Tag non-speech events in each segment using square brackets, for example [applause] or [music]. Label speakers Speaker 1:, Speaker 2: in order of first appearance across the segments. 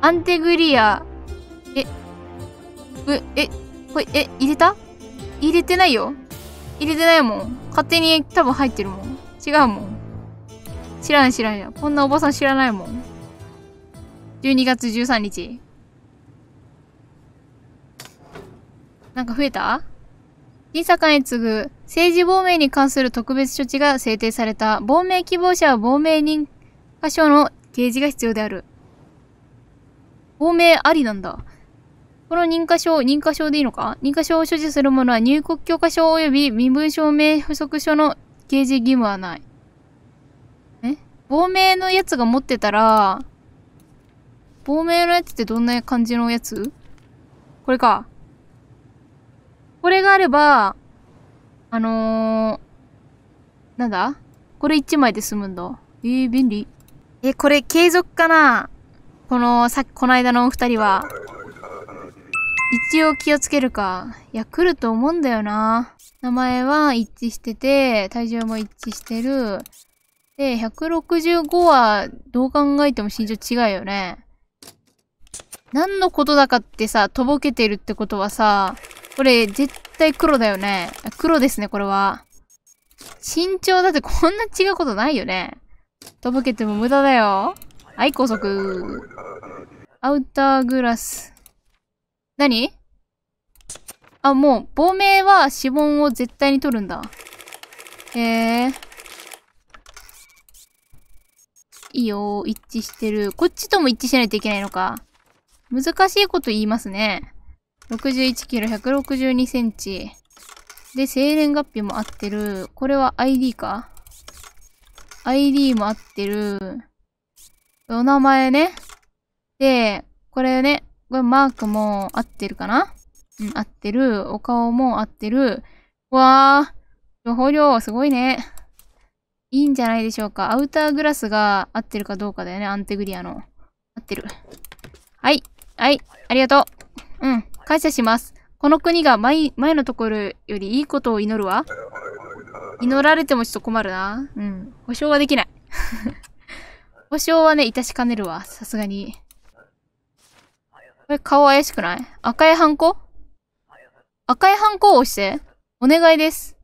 Speaker 1: アンテグリア、え、え、え、これ、え、入れた入れてないよ。入れてないもん。勝手に多分入ってるもん。違うもん。知らない知らない。こんなおばさん知らないもん。12月13日。なんか増えた審査官へ次ぐ政治亡命に関する特別処置が制定された亡命希望者は亡命認可証の掲示が必要である。亡命ありなんだ。この認可証、認可証でいいのか認可証を所持する者は入国許可証及び身分証明不足書の掲示義務はない。え亡命のやつが持ってたら、亡命のやつってどんな感じのやつこれか。これがあれば、あのー、なんだこれ1枚で済むんだ。えー、便利。え、これ継続かなこの、さっき、この間のお二人は、一応気をつけるか。いや、来ると思うんだよな。名前は一致してて、体重も一致してる。で、165は、どう考えても身長違うよね。何のことだかってさ、とぼけてるってことはさ、これ絶対黒だよね。黒ですね、これは。身長だってこんな違うことないよね。とぼけても無駄だよ。はい、高速。アウターグラス。何あ、もう、亡命は指紋を絶対に取るんだ。へえいいよ一致してる。こっちとも一致しないといけないのか。難しいこと言いますね。61キロ、162センチ。で、生年月日も合ってる。これは ID か ?ID も合ってる。お名前ね。で、これね、これマークも合ってるかなうん、合ってる。お顔も合ってる。うわー、情報量すごいね。いいんじゃないでしょうか。アウターグラスが合ってるかどうかだよね、アンテグリアの。合ってる。はい。はい。ありがとう。うん。感謝します。この国が前、前のところよりいいことを祈るわ。祈られてもちょっと困るな。うん。保証はできない。保証はね、いたしかねるわ。さすがに。これ顔怪しくない赤いハンコ赤いハンコを押して。お願いです。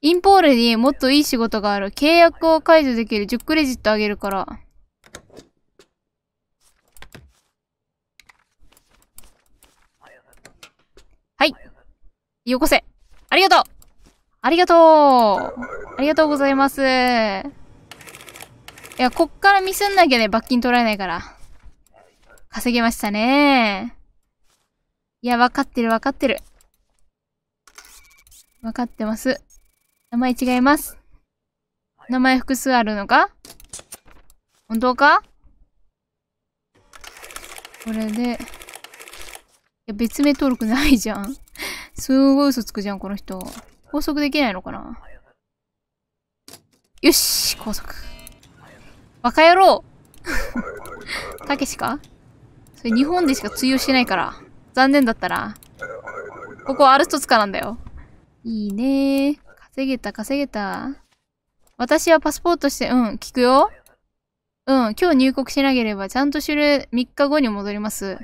Speaker 1: インポールにもっといい仕事がある。契約を解除できる。10クレジットあげるから。はい。よこせ。ありがとうありがとうありがとうございます。いや、こっからミスんなきゃね、罰金取られないから。稼げましたね。いや、わかってるわかってる。わかってます。名前違います。名前複数あるのか本当かこれで。いや、別名登録ないじゃん。[laughs] すごい嘘つくじゃん、この人。拘束できないのかなよし拘束。バカ野郎たけしかそれ日本でしか通用しないから。残念だったら。ここアルストツカなんだよ。いいね稼げた、稼げた。私はパスポートして、うん、聞くよ。うん、今日入国しなければ、ちゃんと知る3日後に戻ります。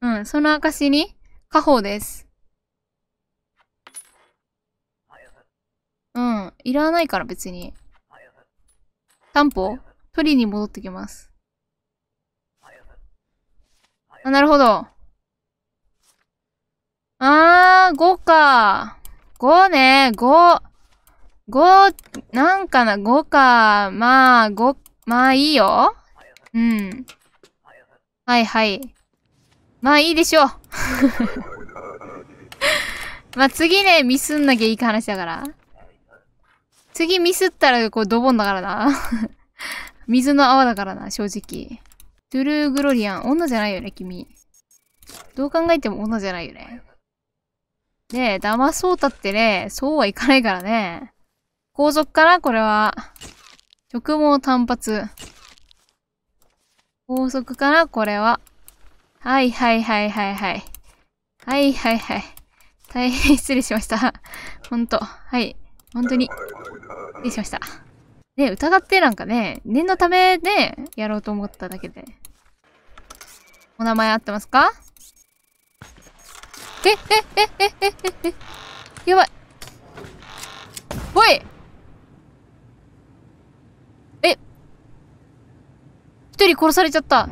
Speaker 1: うん、その証に、家宝です。うん、いらないから別に。担保取りに戻ってきます。あ、なるほど。あー、5か。5ね、5。5、なんかな、5か。まあ、5、まあいいよ。うん。はいはい。まあいいでしょう。[laughs] まあ次ね、ミスんなきゃいい話だから。次ミスったら、こう、ドボンだからな。水の泡だからな、正直。トゥルーグロリアン、女じゃないよね、君。どう考えても女じゃないよね。で、騙そうたってね、そうはいかないからね。皇族かなこれは。直毛単発。高速かなこれは。はいはいはいはいはい。はいはいはい。大変失礼しました。ほんと。はい。本当に。失礼しました。ね、疑ってなんかね、念のためで、やろうと思っただけで。お名前合ってますかえ、え、え、え、え、え、え、やばい。おいえ、一人殺されちゃった。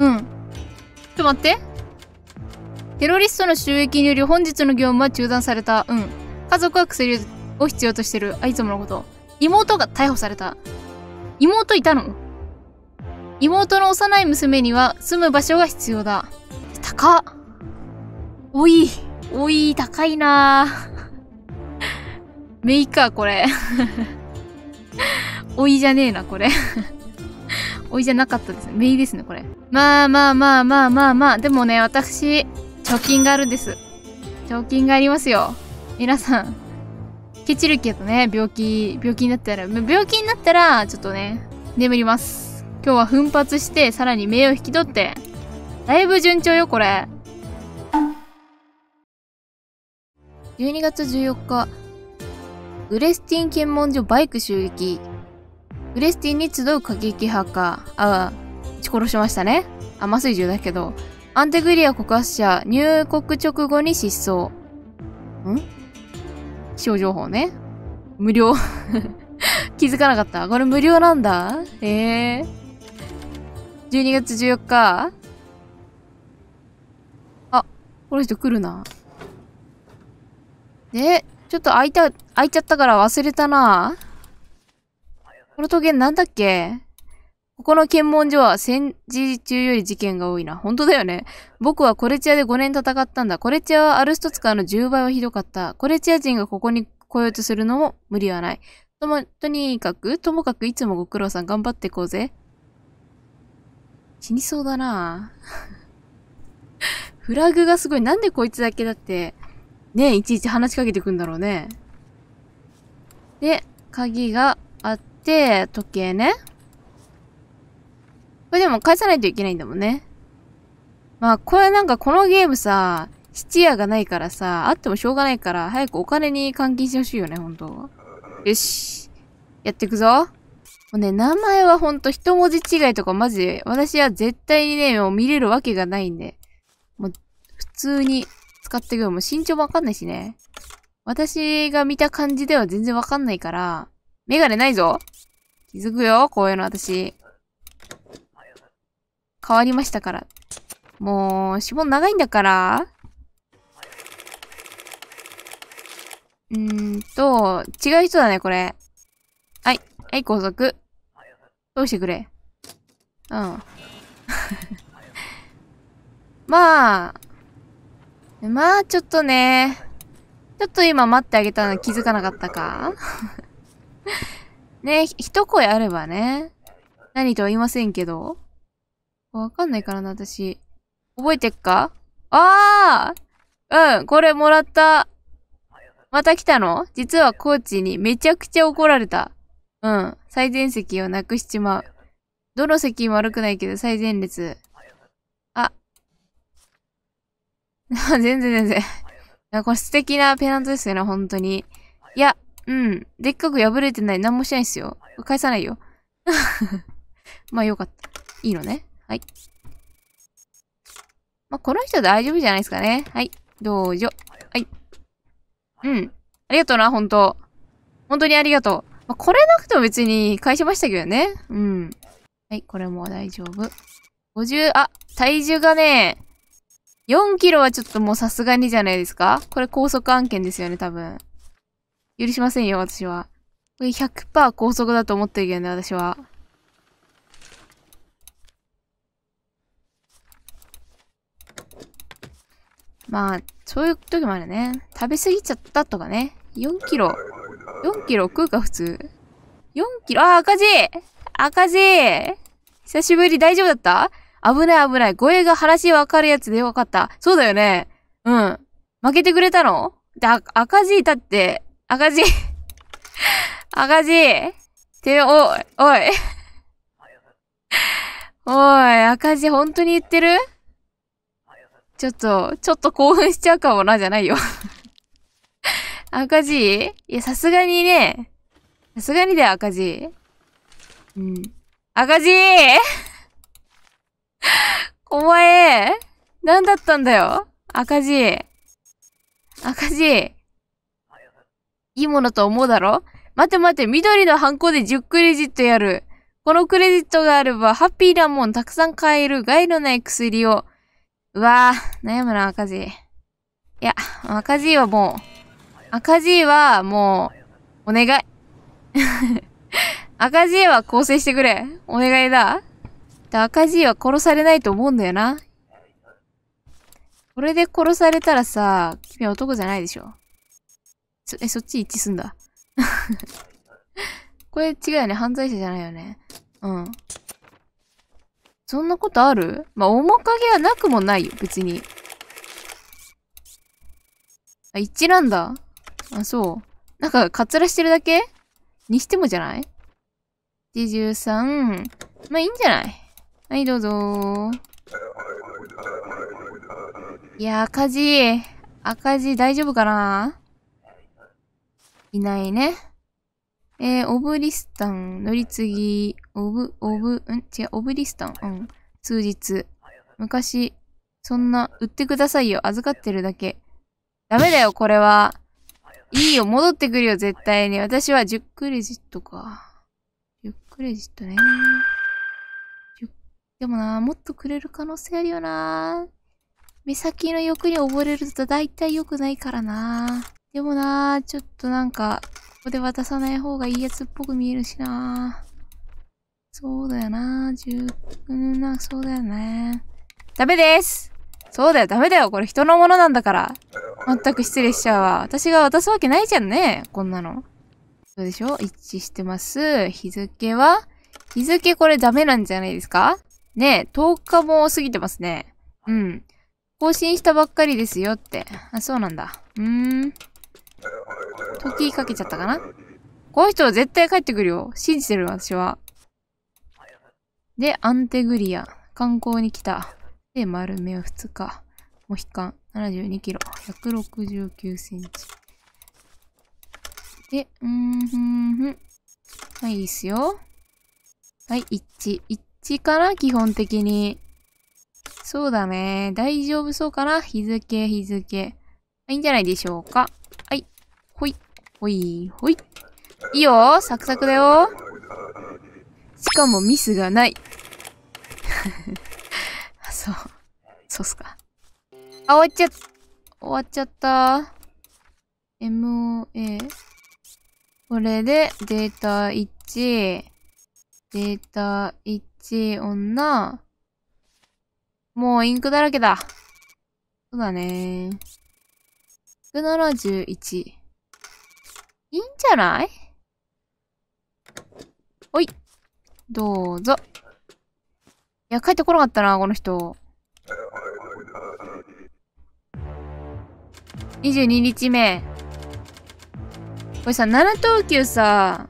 Speaker 1: うん。ちょっと待って。テロリストの収益により本日の業務は中断された。うん。家族は薬を必要としてる。あ、いつものこと。妹が逮捕された。妹いたの妹の幼い娘には住む場所が必要だ。高っ。おい、おい、高いな [laughs] メイか、これ。[laughs] おいじゃねえな、これ。[laughs] おいじゃなかったですね。メイですね、これ。まあまあまあまあまあまあ。でもね、私、貯金があるんです。貯金がありますよ。皆さん、ケチるけどね、病気、病気になったら、病気になったら、ちょっとね、眠ります。今日は奮発して、さらに目を引き取って、だいぶ順調よ、これ。12月14日、グレスティン検問所バイク襲撃。グレスティンに集う過激派か、あ、撃ち殺しましたね。あ、麻酔銃だけど。アンテグリア告発者、入国直後に失踪。ん気象情報ね。無料 [laughs] 気づかなかった。これ無料なんだ。へえ。12月14日。あ、この人来るな。え、ちょっと開いた、開いちゃったから忘れたな。この時計なんだっけこの検問所は戦時中より事件が多いな。本当だよね。僕はコレチアで5年戦ったんだ。コレチアはアルストツカーの10倍はひどかった。コレチア人がここに来ようとするのも無理はない。とも、とにかく、ともかくいつもご苦労さん頑張っていこうぜ。死にそうだな [laughs] フラグがすごい。なんでこいつだけだって、ねいちいち話しかけてくんだろうね。で、鍵があって、時計ね。これでも返さないといけないんだもんね。まあ、これなんかこのゲームさ、質屋がないからさ、あってもしょうがないから、早くお金に換金してほしいよね、本当よし。やってくぞ。もうね、名前はほんと一文字違いとかマジで、私は絶対にね、もう見れるわけがないんで。もう、普通に使っていくよ。もう身長もわかんないしね。私が見た感じでは全然わかんないから、メガネないぞ気づくよ、こういうの私。変わりましたから。もう、指紋長いんだから。うーんと、違う人だね、これ。はい。はい、高どうしてくれ。うん。[laughs] まあ、まあ、ちょっとね、ちょっと今待ってあげたの気づかなかったか [laughs] ね、一声あればね、何とは言いませんけど。わかんないからな、私。覚えてっかああうん、これもらった。また来たの実はコーチにめちゃくちゃ怒られた。うん。最前席をなくしちまう。どの席も悪くないけど最前列。あ。[laughs] 全然全然これ素敵なペナントですよね、本当に。いや、うん。でっかく破れてない。何もしないっすよ。返さないよ。[laughs] まあよかった。いいのね。はい。まあ、この人大丈夫じゃないですかね。はい。どうぞ。はい。うん。ありがとうな、本当本当にありがとう。まあ、これなくても別に返しましたけどね。うん。はい、これも大丈夫。50、あ、体重がね、4キロはちょっともうさすがにじゃないですかこれ高速案件ですよね、多分。許しませんよ、私は。これ100%高速だと思ってるけどね、私は。まあ、そういう時もあるね。食べ過ぎちゃったとかね。4キロ。4キロ食うか、普通。4キロ、あ、赤字赤字久しぶり、大丈夫だった危ない危ない。声が話わかるやつでよかった。そうだよね。うん。負けてくれたので、赤字だって、赤字 [laughs] 赤字て、おい、おい [laughs] おい、赤字本当に言ってるちょっと、ちょっと興奮しちゃうかもな、じゃないよ [laughs] 赤字いや、さすがにね。さすがにだよ、赤字。うん。赤字 [laughs] お前、何だったんだよ赤字。赤字。いいものと思うだろ待て待て、緑のハンコで10クレジットやる。このクレジットがあれば、ハッピーなもんたくさん買える害のない薬を。うわぁ、悩むな、赤字。いや、赤字はもう、赤字はもう、お願い。[laughs] 赤字は構成してくれ。お願いだ。赤字は殺されないと思うんだよな。これで殺されたらさ、君は男じゃないでしょ。そ、え、そっち一致すんだ。[laughs] これ違うよね。犯罪者じゃないよね。うん。そんなことあるまあ、面影はなくもないよ、別に。あ、一覧だ。あ、そう。なんか、かつらしてるだけにしてもじゃない ?83。まあ、いいんじゃないはい、どうぞいや、赤字。赤字大丈夫かないないね。えー、オブリスタン、乗り継ぎ、オブ、オブ、ん違う、オブリスタン、うん。数日。昔、そんな、売ってくださいよ。預かってるだけ。ダメだよ、これは。いいよ、戻ってくるよ、絶対に。私は10クレジットか。10クレジットね。でもな、もっとくれる可能性あるよな。目先の欲に溺れると大体良くないからな。でもな、ちょっとなんか、ここで渡さない方がいいやつっぽく見えるしなそうだよな十分な、そうだよね。ダメですそうだよ、ダメだよ。これ人のものなんだから。全く失礼しちゃうわ。私が渡すわけないじゃんね。こんなの。そうでしょ一致してます。日付は日付これダメなんじゃないですかねえ、10日も過ぎてますね。うん。更新したばっかりですよって。あ、そうなんだ。うーん。時かけちゃったかなこの人は絶対帰ってくるよ。信じてる、私は。で、アンテグリア。観光に来た。で、丸目を2日。モヒカン。72キロ。169センチ。で、うん、ふん、ふん。はい、いいっすよ。はい、1。1かな基本的に。そうだね。大丈夫そうかな日付、日付。いいんじゃないでしょうか。はい。ほい、ほい。いいよサクサクだよしかもミスがない。あ、[laughs] そう。そうっすか。あ、終わっちゃ、終わっちゃった。MOA。これで、データ1、データ1、女。もうインクだらけだ。そうだね。171。いいんじゃないおい。どうぞ。いや、帰ってこなかったな、この人。22日目。これさ、7等級さ、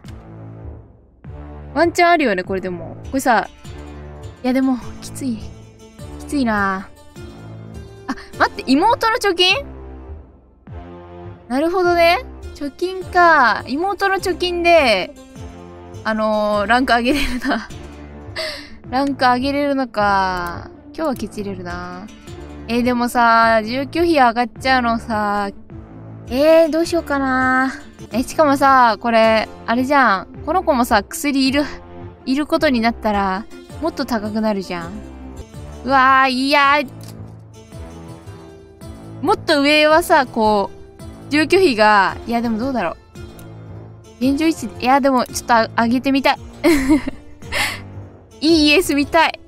Speaker 1: ワンチャンあるよね、これでも。これさ、いやでも、きつい。きついなあ、待って、妹の貯金なるほどね。貯金か。妹の貯金で、あのー、ランク上げれるな [laughs] ランク上げれるのか。今日はケチれるな。えー、でもさ、住居費上がっちゃうのさ、えー、どうしようかな。え、しかもさ、これ、あれじゃん。この子もさ、薬いる、いることになったら、もっと高くなるじゃん。うわー、いやもっと上はさ、こう、住居費が、いやでもどうだろう。現状維持、いやでもちょっと上げてみたい。[laughs] いい家住みたい。